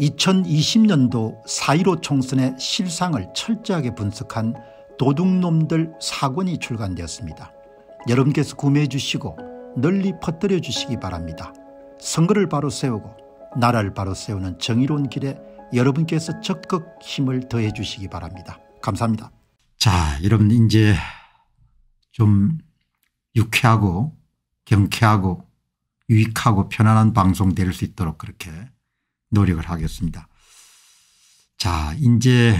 2020년도 4.15 총선의 실상을 철저하게 분석한 도둑놈들 사권이 출간되었습니다. 여러분께서 구매해 주시고 널리 퍼뜨려 주시기 바랍니다. 선거를 바로 세우고 나라를 바로 세우는 정의로운 길에 여러분께서 적극 힘을 더해 주시기 바랍니다. 감사합니다. 자 여러분 이제 좀 유쾌하고 경쾌하고 유익하고 편안한 방송 될 수 있도록 그렇게 노력을 하겠습니다. 자, 이제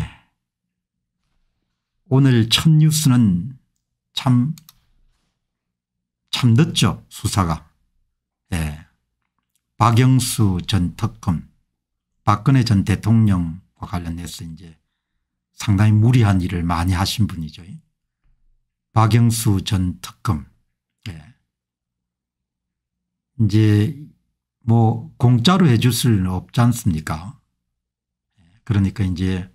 오늘 첫 뉴스는 참, 참 늦죠. 수사가. 예. 박영수 전 특검, 박근혜 전 대통령과 관련해서 이제 상당히 무리한 일을 많이 하신 분이죠. 박영수 전 특검. 예. 이제 뭐 공짜로 해줄 수는 없지 않습니까 그러니까 이제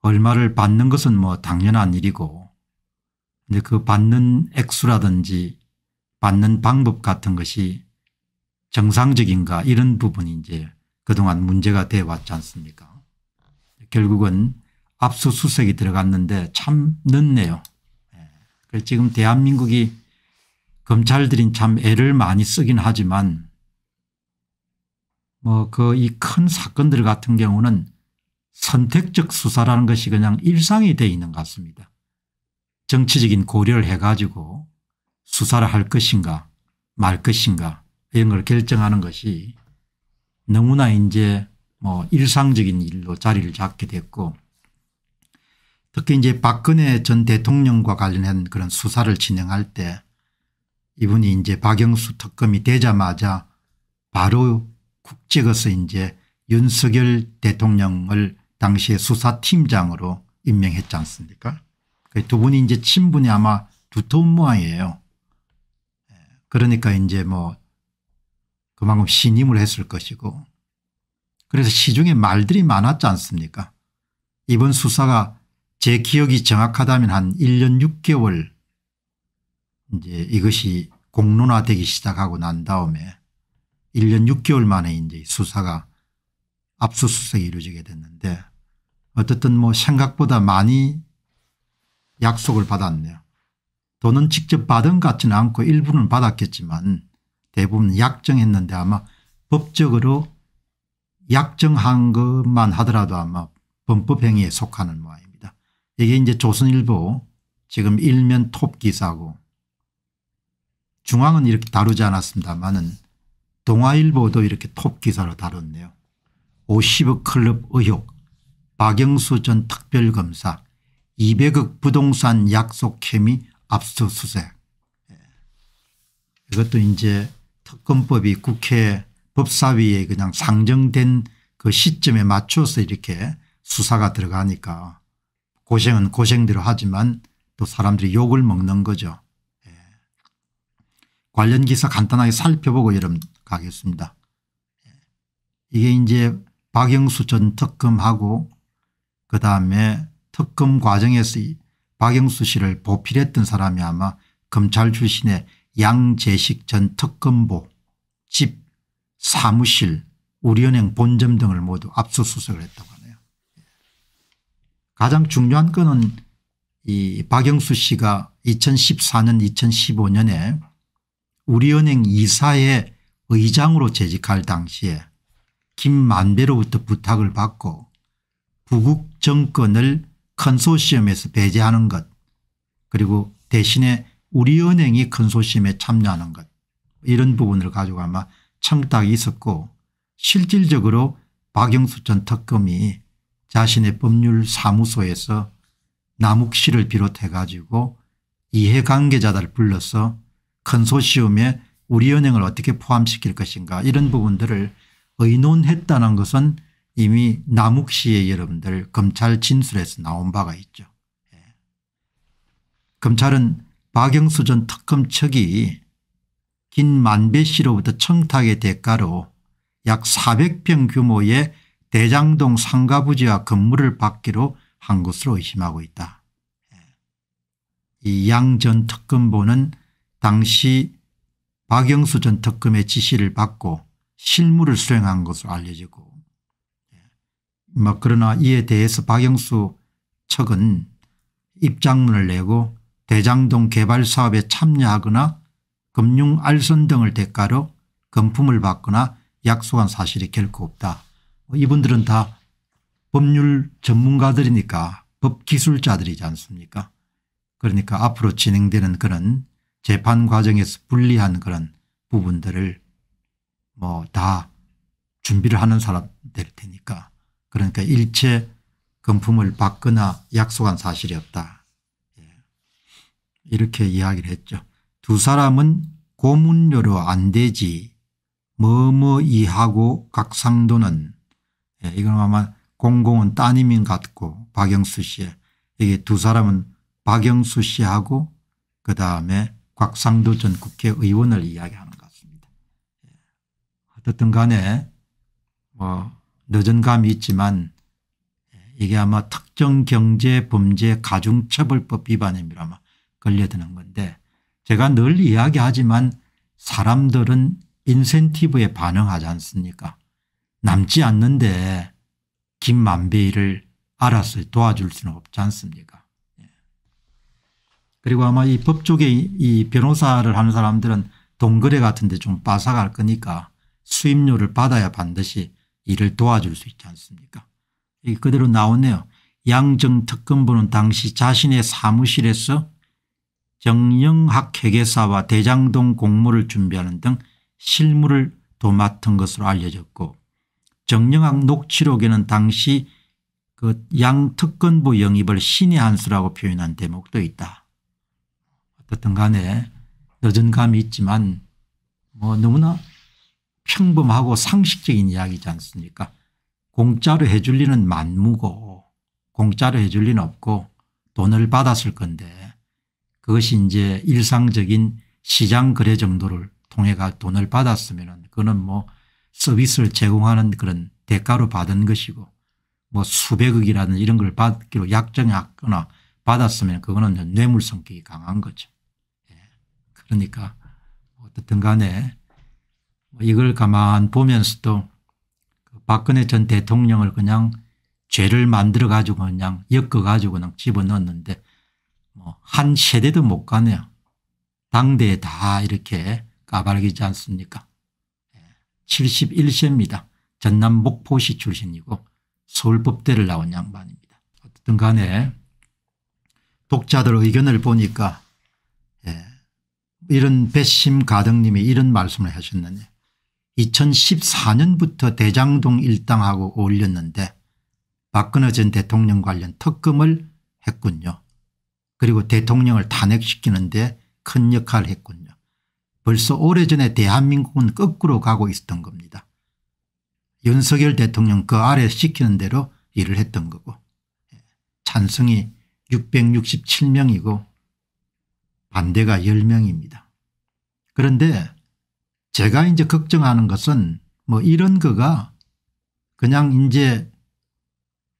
얼마를 받는 것은 뭐 당연한 일이고 근데 그 받는 액수라든지 받는 방법 같은 것이 정상적인가 이런 부분이 이제 그동안 문제가 돼 왔지 않습니까 결국은 압수수색이 들어갔는데 참 늦네요. 예, 지금 대한민국이 검찰들이 참 애를 많이 쓰긴 하지만 뭐그이큰 사건들 같은 경우는 선택적 수사라는 것이 그냥 일상이 되어 있는 것 같습니다. 정치적인 고려를 해가지고 수사를 할 것인가 말 것인가 이런 걸 결정하는 것이 너무나 이제 뭐 일상적인 일로 자리를 잡게 됐고 특히 이제 박근혜 전 대통령과 관련한 그런 수사를 진행할 때 이분이 이제 박영수 특검이 되자마자 바로 국직에서 이제 윤석열 대통령을 당시에 수사팀장으로 임명했지 않습니까 그 두 분이 이제 친분이 아마 두터운 모양이에요. 그러니까 이제 뭐 그만큼 신임을 했을 것이고 그래서 시중에 말들이 많았지 않습니까 이번 수사가 제 기억이 정확하다면 한 1년 6개월 이제 이것이 공론화되기 시작하고 난 다음에 1년 6개월 만에 이제 수사가 압수수색이 이루어지게 됐는데 어쨌든 뭐 생각보다 많이 약속을 받았네요. 돈은 직접 받은 것 같지는 않고 일부는 받았겠지만 대부분 약정했는데 아마 법적으로 약정한 것만 하더라도 아마 범법행위에 속하는 모양입니다. 이게 이제 조선일보 지금 일면 톱 기사고 중앙은 이렇게 다루지 않았습니다만은 동아일보도 이렇게 톱 기사로 다뤘네요. 오십억 클럽 의혹 박영수 전 특별검사 200억 부동산 약속 혐의 압수수색 예. 이것도 이제 특검법이 국회 법사위에 그냥 상정된 그 시점에 맞춰서 이렇게 수사가 들어가니까 고생은 고생대로 하지만 또 사람들이 욕을 먹는 거죠. 예. 관련 기사 간단하게 살펴보고 여러분 가겠습니다. 이게 이제 박영수 전 특검하고 그 다음에 특검 과정에서 박영수 씨를 보필했던 사람이 아마 검찰 출신의 양재식 전 특검보 집 사무실 우리은행 본점 등을 모두 압수수색을 했다고 하네요. 가장 중요한 건은 이 박영수 씨가 2014년 2015년에 우리은행 이사의 의장으로 재직할 당시에 김만배로부터 부탁을 받고 부국 정권을 컨소시엄에서 배제하는 것 그리고 대신에 우리은행이 컨소시엄에 참여하는 것 이런 부분을 가지고 아마 청탁이 있었고 실질적으로 박영수 전 특검이 자신의 법률사무소에서 남욱 씨를 비롯해 가지고 이해관계자들을 불러서 컨소시엄에 우리은행을 어떻게 포함시킬 것인가 이런 부분들을 의논했다는 것은 이미 남욱 씨의 여러분들 검찰 진술에서 나온 바가 있죠. 예. 검찰은 박영수 전 특검 측이 긴 만배 씨로부터 청탁의 대가로 약 400평 규모의 대장동 상가 부지와 건물을 받기로 한 것으로 의심하고 있다. 예. 이양전 특검보는 당시 박영수 전 특검의 지시를 받고 실무를 수행한 것으로 알려지고 막 예, 뭐 그러나 이에 대해서 박영수 측은 입장문을 내고 대장동 개발 사업에 참여하거나 금융 알선 등을 대가로 금품을 받거나 약속한 사실이 결코 없다. 뭐 이분들은 다 법률 전문가들이니까 법기술자들이지 않습니까 그러니까 앞으로 진행되는 그런 재판 과정에서 불리한 그런 부분들을 뭐 다 준비를 하는 사람 될 테니까 그러니까 일체 금품을 받거나 약속한 사실이 없다. 예. 이렇게 이야기를 했죠. 두 사람은 고문료로 안 되지 뭐뭐이하고 각상도는 예, 이건 아마 공공은 따님인 같고 박영수 씨의 이게 두 사람은 박영수 씨하고 그다음에 곽상도 전 국회의원을 이야기하는 것 같습니다. 예. 어쨌든 간에 뭐 늦은 감이 있지만 이게 아마 특정 경제 범죄 가중처벌법 위반입니다. 아마 걸려드는 건데 제가 늘 이야기하지만 사람들은 인센티브에 반응하지 않습니까 남지 않는데 김만배를 알아서 도와줄 수는 없지 않습니까 그리고 아마 이 법 쪽에 이 변호사를 하는 사람들은 동거래 같은 데 좀 빠삭할 거니까 수임료를 받아야 반드시 이를 도와줄 수 있지 않습니까 이 그대로 나오네요. 양정 특검부는 당시 자신의 사무실에서 정영학 회계사와 대장동 공모를 준비하는 등 실무를 도맡은 것으로 알려졌고 정영학 녹취록에는 당시 그 양특검부 영입을 신의 한 수라고 표현한 대목도 있다. 어떤 간에 늦은 감이 있지만 뭐 너무나 평범하고 상식적인 이야기지 않습니까 공짜로 해줄 리는 만무고 공짜로 해 줄 리는 없고 돈을 받았을 건데 그것이 이제 일상적인 시장 거래 정도를 통해가 돈을 받았으면 그거는 뭐 서비스를 제공하는 그런 대가로 받은 것이고 뭐 수백억이라는 이런 걸 받기로 약정했거나 받았으면 그거는 뇌물 성격이 강한 거죠. 그러니까 어떻든 간에 뭐 이걸 가만 보면서도 그 박근혜 전 대통령을 그냥 죄를 만들어 가지고 그냥 엮어 가지고 그냥 집어넣었는데 뭐한 세대도 못 가네요. 당대에 다 이렇게 까발기지 않습니까 71세입니다. 예, 전남 목포시 출신이고 서울법대를 나온 양반입니다. 어쨌든 간에 독자들 의견을 보니까 이런 배심 가덕님이 이런 말씀을 하셨는데 2014년부터 대장동 일당하고 어울렸는데 박근혜 전 대통령 관련 특검을 했군요. 그리고 대통령을 탄핵시키는데 큰 역할을 했군요. 벌써 오래전에 대한민국은 거꾸로 가고 있었던 겁니다. 윤석열 대통령 그 아래 시키는 대로 일을 했던 거고 예. 찬성이 667명이고 반대가 10명입니다. 그런데 제가 이제 걱정하는 것은 뭐 이런 거가 그냥 이제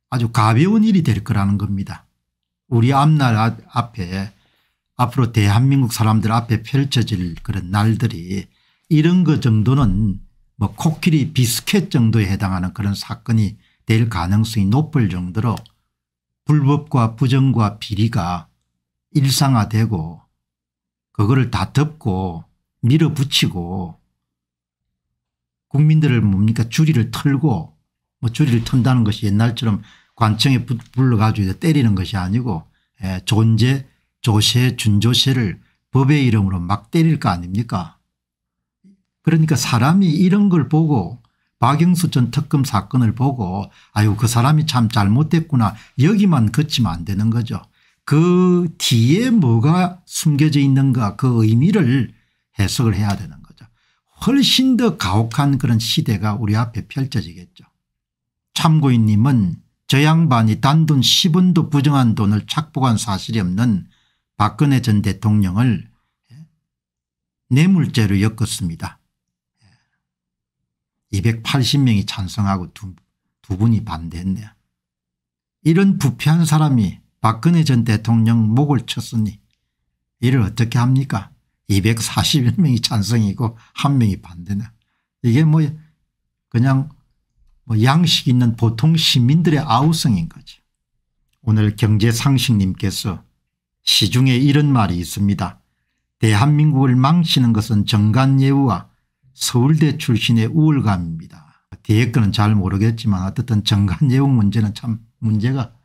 아주 가벼운 일이 될 거라는 겁니다. 우리 앞날 앞에 앞으로 대한민국 사람들 앞에 펼쳐질 그런 날들이 이런 거 정도는 뭐 코끼리 비스켓 정도에 해당하는 그런 사건이 될 가능성이 높을 정도로 불법과 부정과 비리가 일상화되고 그거를 다 덮고 밀어붙이고 국민들을 뭡니까 줄이를 털고 뭐 줄이를 턴다는 것이 옛날처럼 관청에 불러가지고 때리는 것이 아니고 예, 존재 조세 준조세를 법의 이름으로 막 때릴 거 아닙니까 그러니까 사람이 이런 걸 보고 박영수 전 특검 사건을 보고 아유 그 사람이 참 잘못됐구나 여기만 그치면 안 되는 거죠. 그 뒤에 뭐가 숨겨져 있는가 그 의미를 해석을 해야 되는 거죠. 훨씬 더 가혹한 그런 시대가 우리 앞에 펼쳐지겠죠. 참고인님은 저 양반이 단돈 10원도 부정한 돈을 착복한 사실이 없는 박근혜 전 대통령을 뇌물죄로 엮었습니다. 280명이 찬성하고 두, 두 분이 반대했네요. 이런 부패한 사람이 박근혜 전 대통령 목을 쳤으니 이를 어떻게 합니까 241명이 찬성이고 한 명이 반대냐 이게 뭐 그냥 뭐 양식 있는 보통 시민들의 아우성인 거지. 오늘 경제상식님께서 시중에 이런 말이 있습니다. 대한민국을 망치는 것은 정관예우와 서울대 출신의 우월감입니다. 대에 거는 잘 모르겠지만 어쨌든 정관예우 문제는 참 문제가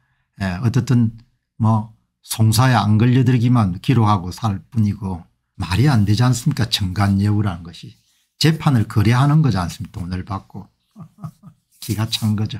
예, 어쨌든 뭐 송사에 안 걸려들기만 기록하고 살 뿐이고 말이 안 되지 않습니까 청간여우라는 것이 재판을 거래하는 거지 않습니까 돈을 받고 기가 찬 거죠.